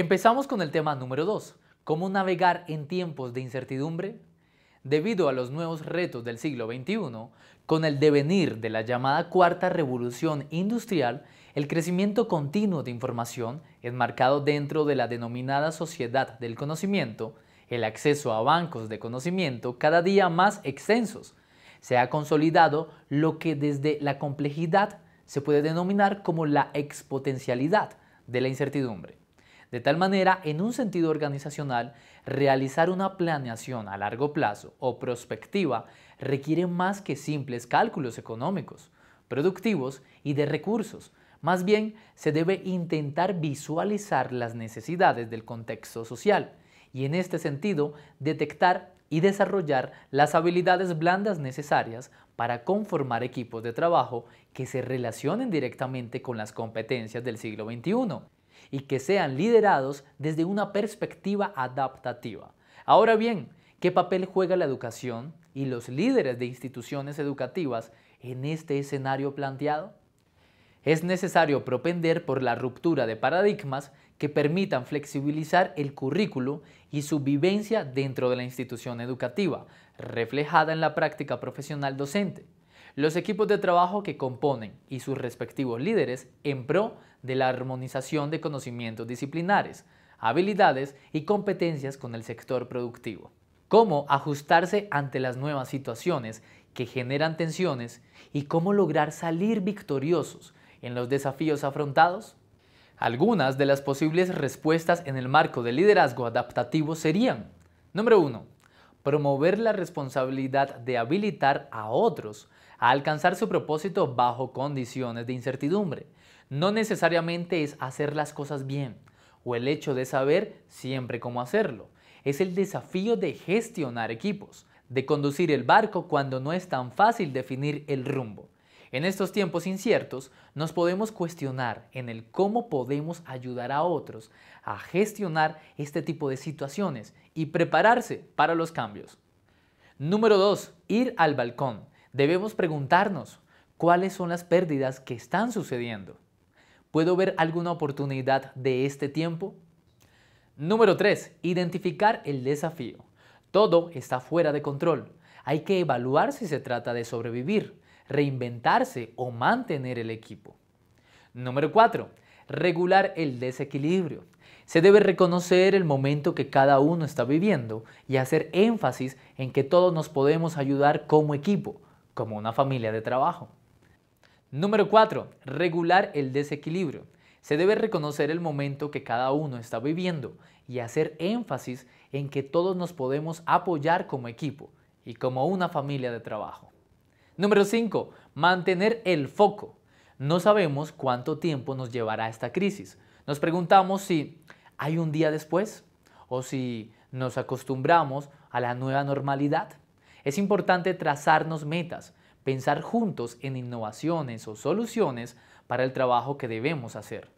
Empezamos con el tema número 2, cómo navegar en tiempos de incertidumbre. Debido a los nuevos retos del siglo XXI, con el devenir de la llamada cuarta revolución industrial, el crecimiento continuo de información, enmarcado dentro de la denominada sociedad del conocimiento, el acceso a bancos de conocimiento cada día más extensos, se ha consolidado lo que desde la complejidad se puede denominar como la expotencialidad de la incertidumbre. De tal manera, en un sentido organizacional, realizar una planeación a largo plazo o prospectiva requiere más que simples cálculos económicos, productivos y de recursos. Más bien, se debe intentar visualizar las necesidades del contexto social y en este sentido detectar y desarrollar las habilidades blandas necesarias para conformar equipos de trabajo que se relacionen directamente con las competencias del siglo XXI y que sean liderados desde una perspectiva adaptativa. Ahora bien, ¿qué papel juega la educación y los líderes de instituciones educativas en este escenario planteado? Es necesario propender por la ruptura de paradigmas que permitan flexibilizar el currículo y su vivencia dentro de la institución educativa, reflejada en la práctica profesional docente los equipos de trabajo que componen y sus respectivos líderes en pro de la armonización de conocimientos disciplinares, habilidades y competencias con el sector productivo. Cómo ajustarse ante las nuevas situaciones que generan tensiones y cómo lograr salir victoriosos en los desafíos afrontados. Algunas de las posibles respuestas en el marco del liderazgo adaptativo serían, número 1, promover la responsabilidad de habilitar a otros a alcanzar su propósito bajo condiciones de incertidumbre. No necesariamente es hacer las cosas bien o el hecho de saber siempre cómo hacerlo. Es el desafío de gestionar equipos, de conducir el barco cuando no es tan fácil definir el rumbo en estos tiempos inciertos, nos podemos cuestionar en el cómo podemos ayudar a otros a gestionar este tipo de situaciones y prepararse para los cambios. Número 2. Ir al balcón. Debemos preguntarnos cuáles son las pérdidas que están sucediendo. ¿Puedo ver alguna oportunidad de este tiempo? Número 3. Identificar el desafío. Todo está fuera de control. Hay que evaluar si se trata de sobrevivir, reinventarse o mantener el equipo. Número 4. Regular el desequilibrio. Se debe reconocer el momento que cada uno está viviendo y hacer énfasis en que todos nos podemos ayudar como equipo, como una familia de trabajo. Número 4. Regular el desequilibrio. Se debe reconocer el momento que cada uno está viviendo y hacer énfasis en que todos nos podemos apoyar como equipo y como una familia de trabajo. Número 5. Mantener el foco. No sabemos cuánto tiempo nos llevará esta crisis. Nos preguntamos si hay un día después o si nos acostumbramos a la nueva normalidad. Es importante trazarnos metas, pensar juntos en innovaciones o soluciones para el trabajo que debemos hacer.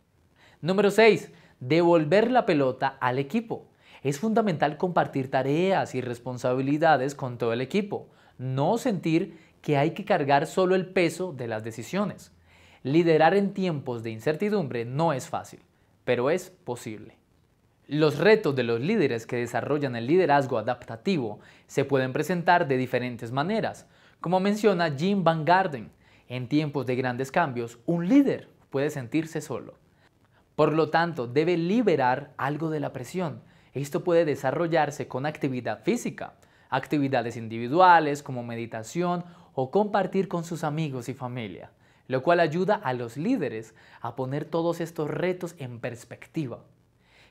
Número 6. Devolver la pelota al equipo. Es fundamental compartir tareas y responsabilidades con todo el equipo, no sentir que hay que cargar solo el peso de las decisiones. Liderar en tiempos de incertidumbre no es fácil, pero es posible. Los retos de los líderes que desarrollan el liderazgo adaptativo se pueden presentar de diferentes maneras, como menciona Jim Van Garden. En tiempos de grandes cambios, un líder puede sentirse solo. Por lo tanto, debe liberar algo de la presión. Esto puede desarrollarse con actividad física, actividades individuales como meditación o compartir con sus amigos y familia, lo cual ayuda a los líderes a poner todos estos retos en perspectiva.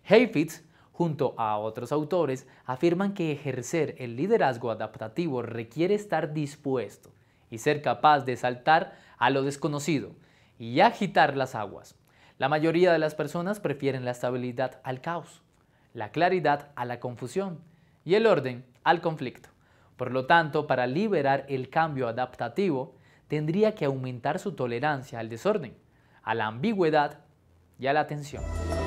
Hayfitz, junto a otros autores, afirman que ejercer el liderazgo adaptativo requiere estar dispuesto y ser capaz de saltar a lo desconocido y agitar las aguas. La mayoría de las personas prefieren la estabilidad al caos, la claridad a la confusión y el orden al conflicto. Por lo tanto, para liberar el cambio adaptativo, tendría que aumentar su tolerancia al desorden, a la ambigüedad y a la tensión.